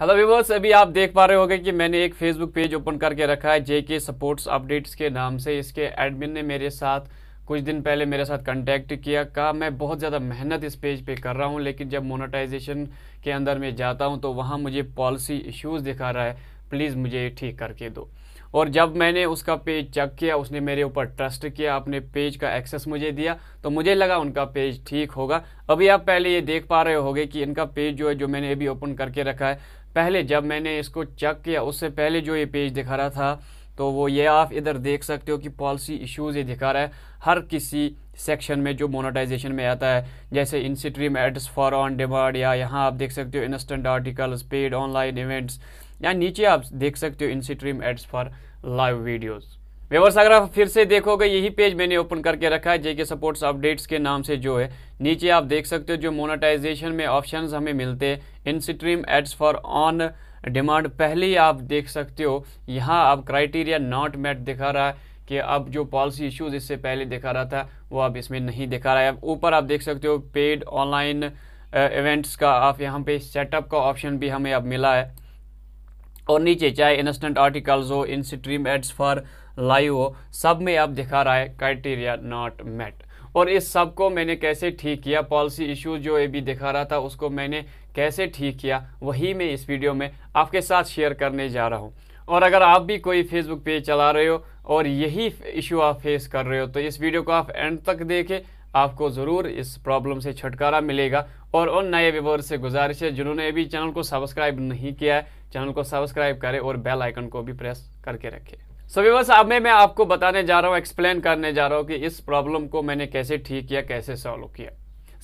hello viewers अभी आप देख पा रहे होंगे कि मैंने एक फेसबुक पेज ओपन करके रखा है जे के सपोर्ट्स अपडेट्स के नाम से इसके एडमिन ने मेरे साथ कुछ दिन पहले मेरे साथ कांटेक्ट किया कहा मैं बहुत ज़्यादा मेहनत इस पेज पे कर रहा हूँ लेकिन जब मोनेटाइजेशन के अंदर मैं जाता हूँ तो वहाँ मुझे पॉलिसी इश्यूज़ दिखा रहा है प्लीज़ मुझे ठीक करके दो और जब मैंने उसका पेज चेक किया उसने मेरे ऊपर ट्रस्ट किया अपने पेज का एक्सेस मुझे दिया तो मुझे लगा उनका पेज ठीक होगा अभी आप पहले ये देख पा रहे होंगे कि इनका पेज जो है जो मैंने अभी ओपन करके रखा है पहले जब मैंने इसको चेक किया उससे पहले जो ये पेज दिखा रहा था तो वो ये आप इधर देख सकते हो कि पॉलिसी इश्यूज ये दिखा रहा है हर किसी सेक्शन में जो मोनेटाइजेशन में आता है जैसे in stream ads for on demand या यहाँ आप देख सकते हो instant articles paid online events या नीचे आप देख सकते हो in stream ads for live videos viewers अगर आप फिर से देखोगे यही पेज मैंने ओपन करके रखा है जेके सपोर्ट्स अपडेट्स के नाम से जो है नीचे आप देख सकते हो जो मोनेटाइजेशन में ऑप्शंस हमें मिलते हैं in stream ads for on demand पहले ही आप देख सकते हो यहाँ आप क्राइटेरिया नॉट मेट दिखा रहा है कि अब जो पॉलिसी इश्यूज इससे पहले दिखा रहा था वो अब इसमें नहीं दिखा रहा है ऊपर आप देख सकते हो पेड ऑनलाइन इवेंट्स का आप यहाँ पे सेटअप का ऑप्शन भी हमें अब मिला है और नीचे चाहे इंस्टेंट आर्टिकल्स हो in stream ads for live हो सब में अब दिखा रहा है क्राइटेरिया नॉट मेट और इस सब को मैंने कैसे ठीक किया पॉलिसी इशू जो ये भी दिखा रहा था उसको मैंने कैसे ठीक किया वही मैं इस वीडियो में आपके साथ शेयर करने जा रहा हूँ और अगर आप भी कोई फेसबुक पेज चला रहे हो और यही इशू आप फेस कर रहे हो तो इस वीडियो को आप एंड तक देखें आपको ज़रूर इस प्रॉब्लम से छुटकारा मिलेगा और उन नए व्यवर से गुजारिश है जिन्होंने अभी चैनल को सब्सक्राइब नहीं किया है चैनल को सब्सक्राइब करें और बेल आइकन को भी प्रेस करके रखें सो बस अब मैं मैं आपको बताने जा रहा हूँ एक्सप्लेन करने जा रहा हूँ कि इस प्रॉब्लम को मैंने कैसे ठीक किया कैसे सॉल्व किया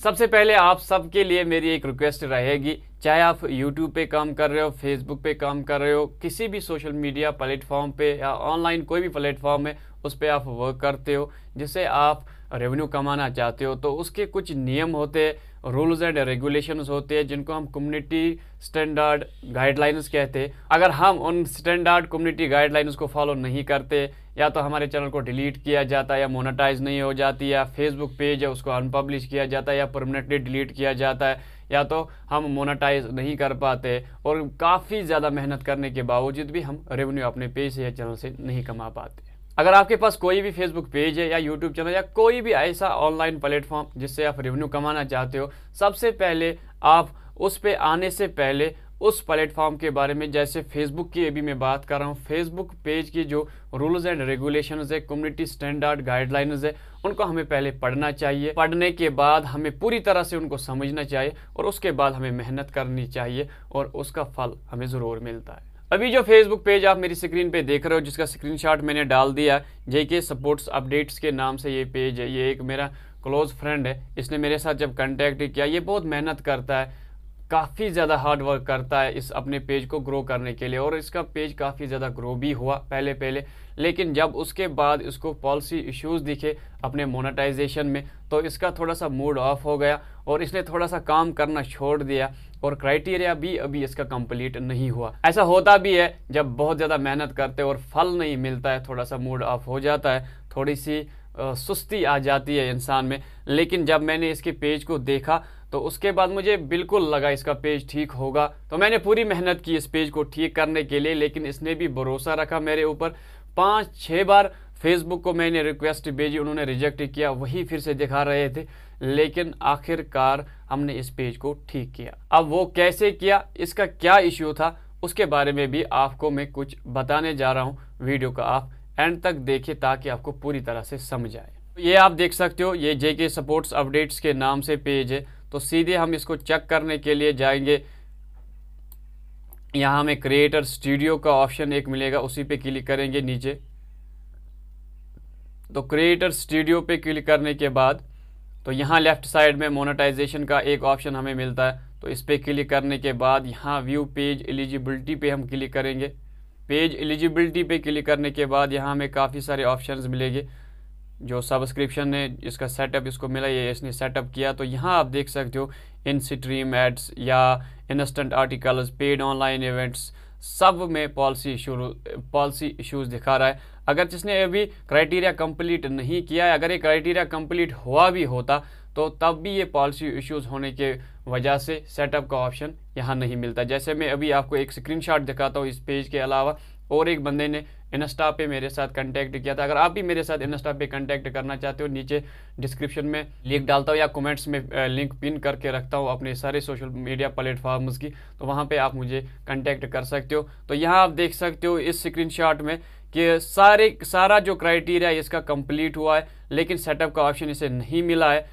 सबसे पहले आप सबके लिए मेरी एक रिक्वेस्ट रहेगी चाहे आप यूट्यूब पे काम कर रहे हो फेसबुक पे काम कर रहे हो किसी भी सोशल मीडिया प्लेटफॉर्म पे या ऑनलाइन कोई भी प्लेटफॉर्म है उस पर आप वर्क करते हो जिससे आप रेवेन्यू कमाना चाहते हो तो उसके कुछ नियम होते हैं रूल्स एंड रेगुलेशंस होते हैं जिनको हम कम्युनिटी स्टैंडर्ड गाइडलाइंस कहते हैं अगर हम उन स्टैंडर्ड कम्युनिटी गाइडलाइंस को फॉलो नहीं करते या तो हमारे चैनल को डिलीट किया जाता है या मोनेटाइज नहीं हो जाती या फेसबुक पेज है उसको अनपब्लिश किया जाता है या परमानेंटली डिलीट किया जाता है या तो हम मोनेटाइज नहीं कर पाते और काफ़ी ज़्यादा मेहनत करने के बावजूद भी हम रेवेन्यू अपने पेज से या चैनल से नहीं कमा पाते अगर आपके पास कोई भी फेसबुक पेज है या यूट्यूब चैनल या कोई भी ऐसा ऑनलाइन प्लेटफॉर्म जिससे आप रेवेन्यू कमाना चाहते हो सबसे पहले आप उस पर आने से पहले उस प्लेटफॉर्म के बारे में जैसे फेसबुक की अभी मैं बात कर रहा हूँ फेसबुक पेज की जो रूल्स एंड रेगुलेशंस है कम्युनिटी स्टैंडर्ड गाइडलाइंस है उनको हमें पहले पढ़ना चाहिए पढ़ने के बाद हमें पूरी तरह से उनको समझना चाहिए और उसके बाद हमें मेहनत करनी चाहिए और उसका फल हमें ज़रूर मिलता है अभी जो फेसबुक पेज आप मेरी स्क्रीन पे देख रहे हो जिसका स्क्रीनशॉट मैंने डाल दिया जेके सपोर्ट्स अपडेट्स के नाम से ये पेज है ये एक मेरा क्लोज फ्रेंड है इसने मेरे साथ जब कॉन्टैक्ट किया ये बहुत मेहनत करता है काफ़ी ज़्यादा हार्ड वर्क करता है इस अपने पेज को ग्रो करने के लिए और इसका पेज काफ़ी ज़्यादा ग्रो भी हुआ पहले पहले लेकिन जब उसके बाद इसको पॉलिसी इश्यूज दिखे अपने मोनेटाइजेशन में तो इसका थोड़ा सा मूड ऑफ हो गया और इसने थोड़ा सा काम करना छोड़ दिया और क्राइटेरिया भी अभी इसका कंप्लीट नहीं हुआ ऐसा होता भी है जब बहुत ज़्यादा मेहनत करते और फल नहीं मिलता है थोड़ा सा मूड ऑफ हो जाता है थोड़ी सी सुस्ती आ जाती है इंसान में लेकिन जब मैंने इसके पेज को देखा तो उसके बाद मुझे बिल्कुल लगा इसका पेज ठीक होगा तो मैंने पूरी मेहनत की इस पेज को ठीक करने के लिए लेकिन इसने भी भरोसा रखा मेरे ऊपर पाँच छः बार फेसबुक को मैंने रिक्वेस्ट भेजी उन्होंने रिजेक्ट किया वही फिर से दिखा रहे थे लेकिन आखिरकार हमने इस पेज को ठीक किया अब वो कैसे किया इसका क्या इश्यू था उसके बारे में भी आपको मैं कुछ बताने जा रहा हूँ वीडियो का आप एंड तक देखिए ताकि आपको पूरी तरह से समझ आए ये आप देख सकते हो ये जेके सपोर्ट्स अपडेट्स के नाम से पेज है तो सीधे हम इसको चेक करने के लिए जाएंगे यहाँ हमें क्रिएटर स्टूडियो का ऑप्शन एक मिलेगा उसी पे क्लिक करेंगे नीचे तो क्रिएटर स्टूडियो पे क्लिक करने के बाद तो यहाँ लेफ्ट साइड में मोनेटाइजेशन का एक ऑप्शन हमें मिलता है तो इस पर क्लिक करने के बाद यहाँ व्यू पेज एलिजिबिलिटी पे हम क्लिक करेंगे पेज एलिजिबिलिटी पे क्लिक करने के बाद यहाँ हमें काफ़ी सारे ऑप्शंस मिलेंगे जो सब्सक्रिप्शन ने इसका सेटअप इसको मिला ये इसने सेटअप किया तो यहाँ आप देख सकते हो इन स्ट्रीम एड्स या instant articles paid online events सब में पॉलिसी इशू पॉलिसी इश्यूज दिखा रहा है अगर जिसने अभी क्राइटेरिया कंप्लीट नहीं किया है अगर ये क्राइटेरिया कंप्लीट हुआ भी होता तो तब भी ये पॉलिसी इश्यूज होने के वजह से सेटअप का ऑप्शन यहाँ नहीं मिलता जैसे मैं अभी आपको एक स्क्रीनशॉट दिखाता हूँ इस पेज के अलावा और एक बंदे ने इंस्टा पे मेरे साथ कांटेक्ट किया था अगर आप भी मेरे साथ इंस्टा पे कांटेक्ट करना चाहते हो नीचे डिस्क्रिप्शन में लिंक डालता हूँ या कमेंट्स में लिंक पिन करके रखता हूँ अपने सारे सोशल मीडिया प्लेटफॉर्म्स की तो वहाँ पे आप मुझे कंटेक्ट कर सकते हो तो यहाँ आप देख सकते हो इस शॉट में कि सारे सारा जो क्राइटेरिया इसका कंप्लीट हुआ है लेकिन सेटअप का ऑप्शन इसे नहीं मिला है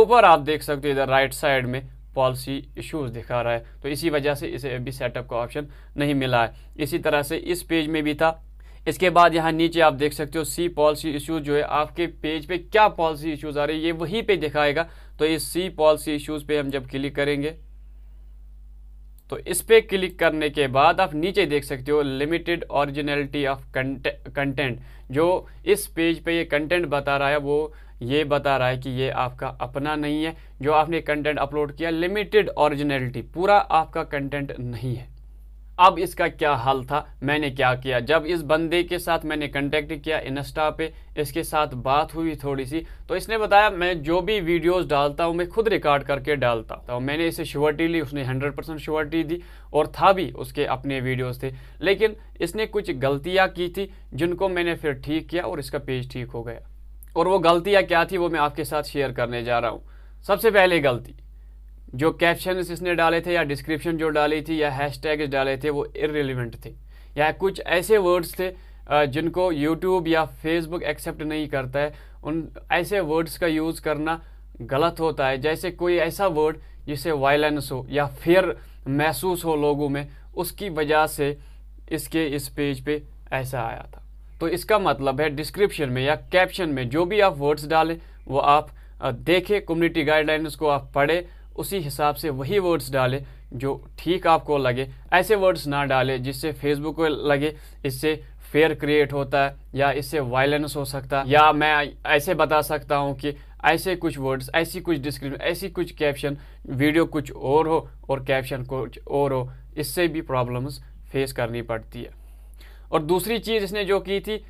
ऊपर आप देख सकते हो इधर राइट साइड में पॉलिसी इश्यूज दिखा रहा है तो इसी वजह से इसे अभी सेटअप का ऑप्शन नहीं मिला है इसी तरह से इस पेज में भी था इसके बाद यहाँ नीचे आप देख सकते हो सी पॉलिसी इश्यूज जो है आपके पेज पे क्या पॉलिसी इश्यूज आ रहे हैं ये वहीं पे दिखाएगा तो इस सी पॉलिसी इश्यूज पे हम जब क्लिक करेंगे तो इस पर क्लिक करने के बाद आप नीचे देख सकते हो लिमिटेड ओरिजिनलिटी ऑफ कंटेंट जो इस पेज पे ये कंटेंट बता रहा है वो ये बता रहा है कि ये आपका अपना नहीं है जो आपने कंटेंट अपलोड किया लिमिटेड ओरिजिनलिटी पूरा आपका कंटेंट नहीं है अब इसका क्या हल था मैंने क्या किया जब इस बंदे के साथ मैंने कंटेक्ट किया इंस्टा पे इसके साथ बात हुई थोड़ी सी तो इसने बताया मैं जो भी वीडियोस डालता हूँ मैं खुद रिकॉर्ड करके डालता हूँ तो मैंने इसे श्योरिटी ली उसने 100 परसेंट श्योरिटी दी और था भी उसके अपने वीडियोस थे लेकिन इसने कुछ गलतियाँ की थी जिनको मैंने फिर ठीक किया और इसका पेज ठीक हो गया और वो गलतियाँ क्या थी वो मैं आपके साथ शेयर करने जा रहा हूँ सबसे पहले गलती जो कैप्शन इसने डाले थे या डिस्क्रिप्शन जो डाली थी या हैश डाले थे वो इरेलीवेंट थे या कुछ ऐसे वर्ड्स थे जिनको यूट्यूब या फेसबुक एक्सेप्ट नहीं करता है उन ऐसे वर्ड्स का यूज़ करना गलत होता है जैसे कोई ऐसा वर्ड जिसे वायलेंस हो या फेयर महसूस हो लोगों में उसकी वजह से इसके इस पेज पे ऐसा आया था तो इसका मतलब है डिस्क्रिप्शन में या कैप्शन में जो भी आप वर्ड्स डालें वो आप देखें कम्युनिटी गाइडलाइंस को आप पढ़ें उसी हिसाब से वही वर्ड्स डाले जो ठीक आपको लगे ऐसे वर्ड्स ना डाले जिससे फेसबुक को लगे इससे फेयर क्रिएट होता है या इससे वायलेंस हो सकता है या मैं ऐसे बता सकता हूँ कि ऐसे कुछ वर्ड्स ऐसी कुछ डिस्क्रिप्शन ऐसी कुछ कैप्शन वीडियो कुछ और हो और कैप्शन कुछ और हो इससे भी प्रॉब्लम्स फेस करनी पड़ती है और दूसरी चीज़ इसने जो की थी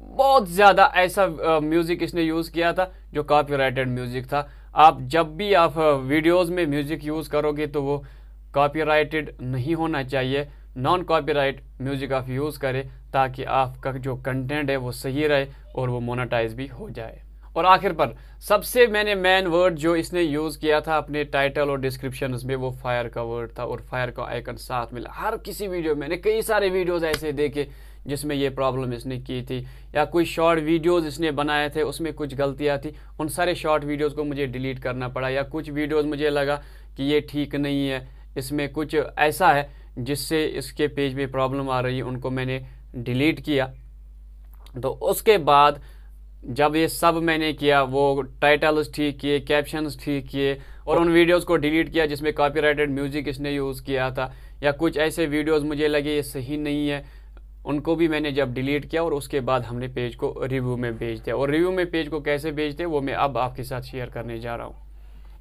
बहुत ज़्यादा ऐसा म्यूज़िक इसने यूज़ किया था जो कॉपी म्यूज़िक था आप जब भी आप वीडियोस में म्यूज़िक यूज़ करोगे तो वो कॉपीराइटेड नहीं होना चाहिए नॉन कॉपीराइट म्यूज़िक आप यूज़ करें ताकि आपका जो कंटेंट है वो सही रहे और वो मोनाटाइज भी हो जाए और आखिर पर सबसे मैंने मेन वर्ड जो इसने यूज़ किया था अपने टाइटल और डिस्क्रिप्शन में वो फायर का वर्ड था और फायर का आइकन साथ मिला हर किसी वीडियो मैंने कई सारे वीडियोज़ ऐसे देखे जिसमें ये प्रॉब्लम इसने की थी या कोई शॉर्ट वीडियोस इसने बनाए थे उसमें कुछ गलतियाँ थी उन सारे शॉर्ट वीडियोस को मुझे डिलीट करना पड़ा या कुछ वीडियोस मुझे लगा कि ये ठीक नहीं है इसमें कुछ ऐसा है जिससे इसके पेज में प्रॉब्लम आ रही है उनको मैंने डिलीट किया तो उसके बाद जब ये सब मैंने किया वो टाइटल्स ठीक किए कैप्शंस ठीक किए और उन वीडियोस को डिलीट किया जिसमें कॉपीराइटेड म्यूज़िक इसने यूज़ किया था या कुछ ऐसे वीडियोस मुझे लगे ये सही नहीं है उनको भी मैंने जब डिलीट किया और उसके बाद हमने पेज को रिव्यू में भेज दिया और रिव्यू में पेज को कैसे भेजते वो मैं अब आपके साथ शेयर करने जा रहा हूँ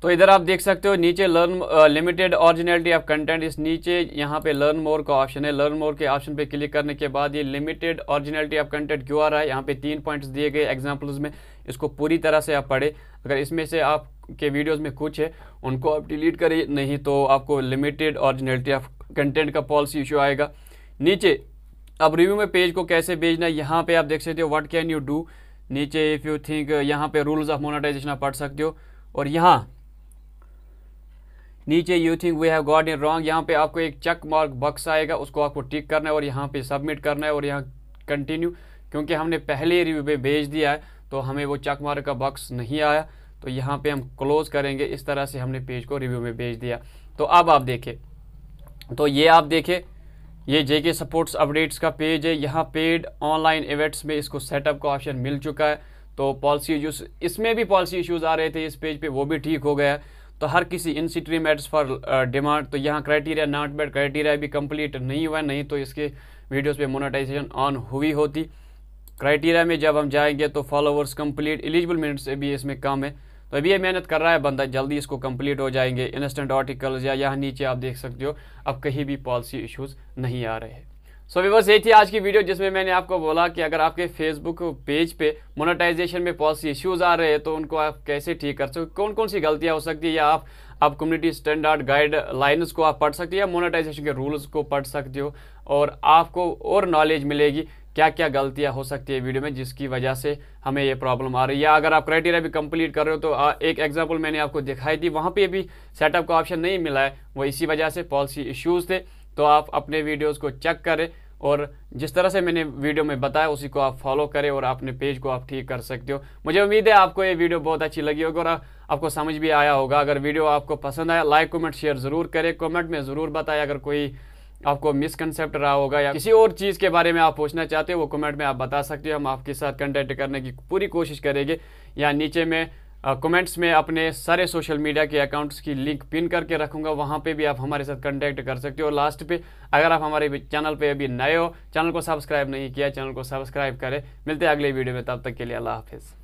तो इधर आप देख सकते हो नीचे learn limited originality of content इस नीचे यहाँ पे लर्न मोर का ऑप्शन है लर्न मोर के ऑप्शन पे क्लिक करने के बाद ये लिमिटेड ऑरिजिनलिटी ऑफ कंटेंट क्यों आ रहा है यहाँ पे तीन पॉइंट्स दिए गए एग्जाम्पल्स में इसको पूरी तरह से आप पढ़े अगर इसमें से आपके वीडियोज़ में कुछ है उनको आप डिलीट करें नहीं तो आपको लिमिटेड ऑरिजिनलिटी ऑफ कंटेंट का पॉलिसी इशू आएगा नीचे अब रिव्यू में पेज को कैसे भेजना यहाँ पे आप देख सकते हो व्हाट कैन यू डू नीचे इफ़ यू थिंक यहाँ पे रूल्स ऑफ मोनेटाइजेशन आप पढ़ सकते हो और यहाँ नीचे you think we have got it wrong यहाँ पे आपको एक चेक मार्क बक्स आएगा उसको आपको टिक करना है और यहाँ पे सबमिट करना है और यहाँ कंटिन्यू क्योंकि हमने पहले रिव्यू पे भेज दिया है तो हमें वो चेक मार्क का बक्स नहीं आया तो यहाँ पे हम क्लोज़ करेंगे इस तरह से हमने पेज को रिव्यू में भेज दिया तो अब आप देखें तो ये आप देखें ये जेके सपोर्ट्स अपडेट्स का पेज है यहाँ पेड ऑनलाइन इवेंट्स में इसको सेटअप का ऑप्शन मिल चुका है तो पॉलिसी इश्यूज इसमें भी पॉलिसी इश्यूज आ रहे थे इस पेज पे वो भी ठीक हो गया तो हर किसी in stream ads for demand तो यहाँ क्राइटेरिया नॉट बेड क्राइटेरिया भी कंप्लीट नहीं हुआ नहीं तो इसके वीडियोस पे मोनेटाइजेशन ऑन हुई होती क्राइटेरिया में जब हम जाएंगे तो फॉलोवर्स कंप्लीट एलिजिबल मिनट्स भी इसमें कम है तो अभी ये मेहनत कर रहा है बंदा जल्दी इसको कंप्लीट हो जाएंगे इंस्टेंट आर्टिकल्स या यहाँ नीचे आप देख सकते हो अब कहीं भी पॉलिसी इशूज़ नहीं आ रहे हैं सो भी बस यही थी आज की वीडियो जिसमें मैंने आपको बोला कि अगर आपके फेसबुक पेज पे मोनेटाइजेशन में पॉलिसी इश्यूज आ रहे हैं तो उनको आप कैसे ठीक कर सकते कौन कौन सी गलतियाँ हो सकती है या आप आप कम्युनिटी स्टैंडर्ड गाइड लाइन्स को आप पढ़ सकते हो या मोनेटाइजेशन के रूल्स को पढ़ सकते हो और आपको और नॉलेज मिलेगी क्या क्या गलतियाँ हो सकती है वीडियो में जिसकी वजह से हमें ये प्रॉब्लम आ रही है या अगर आप क्राइटेरिया भी कंप्लीट कर रहे हो तो एक एग्जाम्पल मैंने आपको दिखाई दी वहाँ पे भी सेटअप का ऑप्शन नहीं मिला है वो इसी वजह से पॉलिसी इश्यूज़ थे तो आप अपने वीडियोज़ को चेक करें और जिस तरह से मैंने वीडियो में बताया उसी को आप फॉलो करें और अपने पेज को आप ठीक कर सकते हो मुझे उम्मीद है आपको ये वीडियो बहुत अच्छी लगी होगी और आपको समझ भी आया होगा अगर वीडियो आपको पसंद आया लाइक कमेंट शेयर ज़रूर करें कमेंट में ज़रूर बताएं अगर कोई आपको मिसकनसेप्ट रहा होगा या किसी और चीज़ के बारे में आप पूछना चाहते हो वो कमेंट में आप बता सकते हो हम आपके साथ कंटेक्ट करने की पूरी कोशिश करेंगे या नीचे में कमेंट्स में अपने सारे सोशल मीडिया के अकाउंट्स की लिंक पिन करके रखूंगा वहां पे भी आप हमारे साथ कांटेक्ट कर सकते हो लास्ट पे अगर आप हमारे चैनल पे अभी नए हो चैनल को सब्सक्राइब नहीं किया चैनल को सब्सक्राइब करें मिलते हैं अगले वीडियो में तब तक के लिए अल्लाह हाफिज़